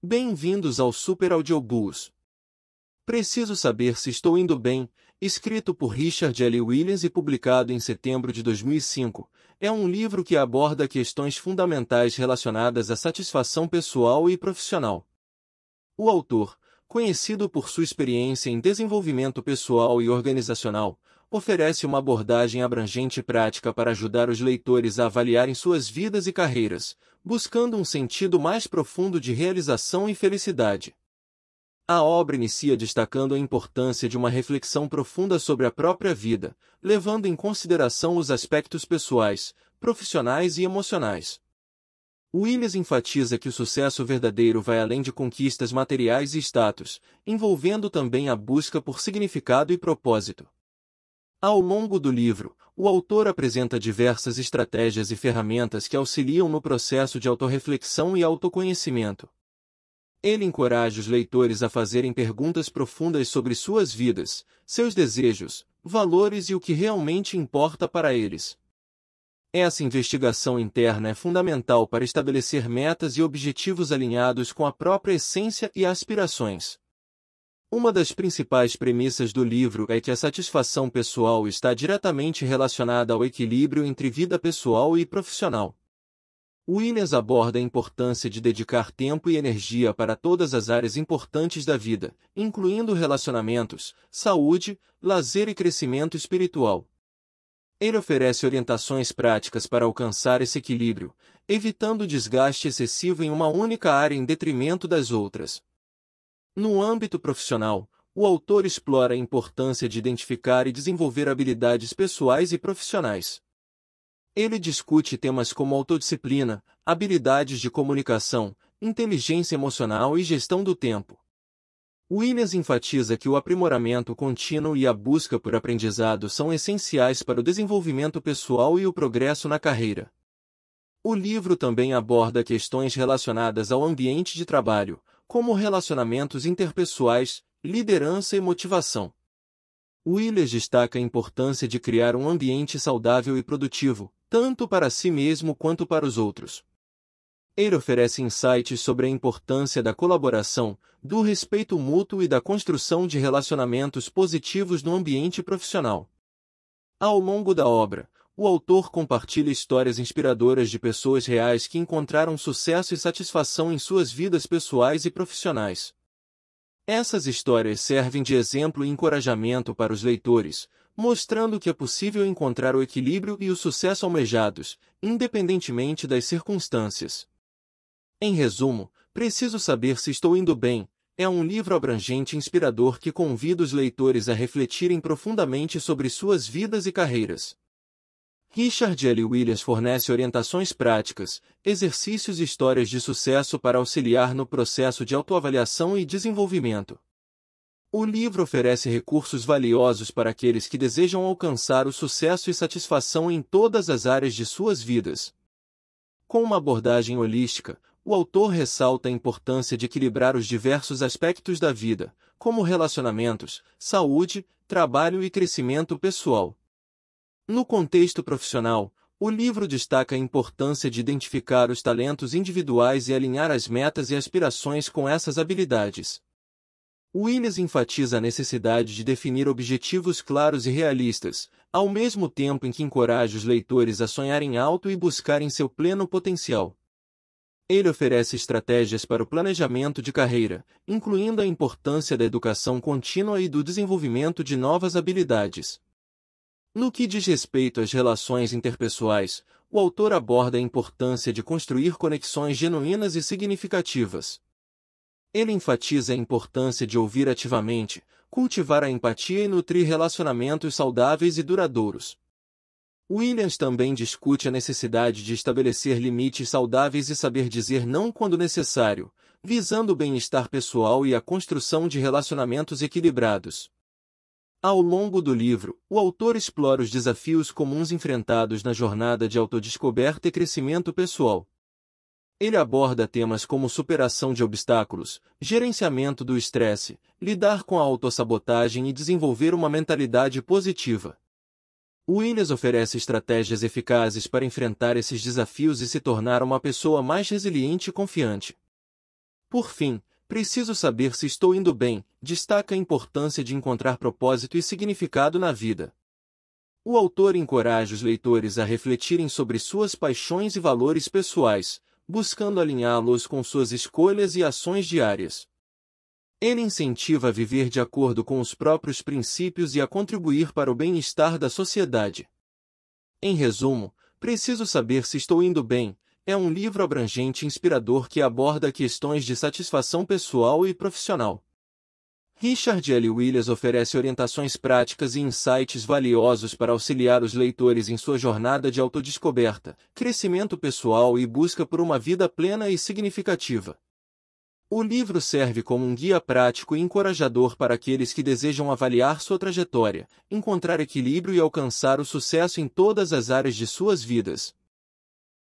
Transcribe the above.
Bem-vindos ao Super Audiobus. Preciso saber se estou indo bem, escrito por Richard L. Williams e publicado em setembro de 2005, é um livro que aborda questões fundamentais relacionadas à satisfação pessoal e profissional. O autor, conhecido por sua experiência em desenvolvimento pessoal e organizacional, oferece uma abordagem abrangente e prática para ajudar os leitores a avaliarem suas vidas e carreiras, buscando um sentido mais profundo de realização e felicidade. A obra inicia destacando a importância de uma reflexão profunda sobre a própria vida, levando em consideração os aspectos pessoais, profissionais e emocionais. Williams enfatiza que o sucesso verdadeiro vai além de conquistas materiais e status, envolvendo também a busca por significado e propósito. Ao longo do livro, o autor apresenta diversas estratégias e ferramentas que auxiliam no processo de autorreflexão e autoconhecimento. Ele encoraja os leitores a fazerem perguntas profundas sobre suas vidas, seus desejos, valores e o que realmente importa para eles. Essa investigação interna é fundamental para estabelecer metas e objetivos alinhados com a própria essência e aspirações. Uma das principais premissas do livro é que a satisfação pessoal está diretamente relacionada ao equilíbrio entre vida pessoal e profissional. O Inês aborda a importância de dedicar tempo e energia para todas as áreas importantes da vida, incluindo relacionamentos, saúde, lazer e crescimento espiritual. Ele oferece orientações práticas para alcançar esse equilíbrio, evitando desgaste excessivo em uma única área em detrimento das outras. No âmbito profissional, o autor explora a importância de identificar e desenvolver habilidades pessoais e profissionais. Ele discute temas como autodisciplina, habilidades de comunicação, inteligência emocional e gestão do tempo. Williams enfatiza que o aprimoramento contínuo e a busca por aprendizado são essenciais para o desenvolvimento pessoal e o progresso na carreira. O livro também aborda questões relacionadas ao ambiente de trabalho, como relacionamentos interpessoais, liderança e motivação. Williams destaca a importância de criar um ambiente saudável e produtivo, tanto para si mesmo quanto para os outros. Ele oferece insights sobre a importância da colaboração, do respeito mútuo e da construção de relacionamentos positivos no ambiente profissional. Ao longo da obra, o autor compartilha histórias inspiradoras de pessoas reais que encontraram sucesso e satisfação em suas vidas pessoais e profissionais. Essas histórias servem de exemplo e encorajamento para os leitores, mostrando que é possível encontrar o equilíbrio e o sucesso almejados, independentemente das circunstâncias. Em resumo, Preciso Saber Se Estou Indo Bem é um livro abrangente e inspirador que convida os leitores a refletirem profundamente sobre suas vidas e carreiras. Richard L. Williams fornece orientações práticas, exercícios e histórias de sucesso para auxiliar no processo de autoavaliação e desenvolvimento. O livro oferece recursos valiosos para aqueles que desejam alcançar o sucesso e satisfação em todas as áreas de suas vidas. Com uma abordagem holística, o autor ressalta a importância de equilibrar os diversos aspectos da vida, como relacionamentos, saúde, trabalho e crescimento pessoal no contexto profissional, o livro destaca a importância de identificar os talentos individuais e alinhar as metas e aspirações com essas habilidades. Willis enfatiza a necessidade de definir objetivos claros e realistas, ao mesmo tempo em que encoraja os leitores a sonharem alto e buscarem seu pleno potencial. Ele oferece estratégias para o planejamento de carreira, incluindo a importância da educação contínua e do desenvolvimento de novas habilidades. No que diz respeito às relações interpessoais, o autor aborda a importância de construir conexões genuínas e significativas. Ele enfatiza a importância de ouvir ativamente, cultivar a empatia e nutrir relacionamentos saudáveis e duradouros. Williams também discute a necessidade de estabelecer limites saudáveis e saber dizer não quando necessário, visando o bem-estar pessoal e a construção de relacionamentos equilibrados. Ao longo do livro, o autor explora os desafios comuns enfrentados na jornada de autodescoberta e crescimento pessoal. Ele aborda temas como superação de obstáculos, gerenciamento do estresse, lidar com a autossabotagem e desenvolver uma mentalidade positiva. Williams oferece estratégias eficazes para enfrentar esses desafios e se tornar uma pessoa mais resiliente e confiante. Por fim, Preciso saber se estou indo bem, destaca a importância de encontrar propósito e significado na vida. O autor encoraja os leitores a refletirem sobre suas paixões e valores pessoais, buscando alinhá-los com suas escolhas e ações diárias. Ele incentiva a viver de acordo com os próprios princípios e a contribuir para o bem-estar da sociedade. Em resumo, preciso saber se estou indo bem, é um livro abrangente e inspirador que aborda questões de satisfação pessoal e profissional. Richard L. Williams oferece orientações práticas e insights valiosos para auxiliar os leitores em sua jornada de autodescoberta, crescimento pessoal e busca por uma vida plena e significativa. O livro serve como um guia prático e encorajador para aqueles que desejam avaliar sua trajetória, encontrar equilíbrio e alcançar o sucesso em todas as áreas de suas vidas,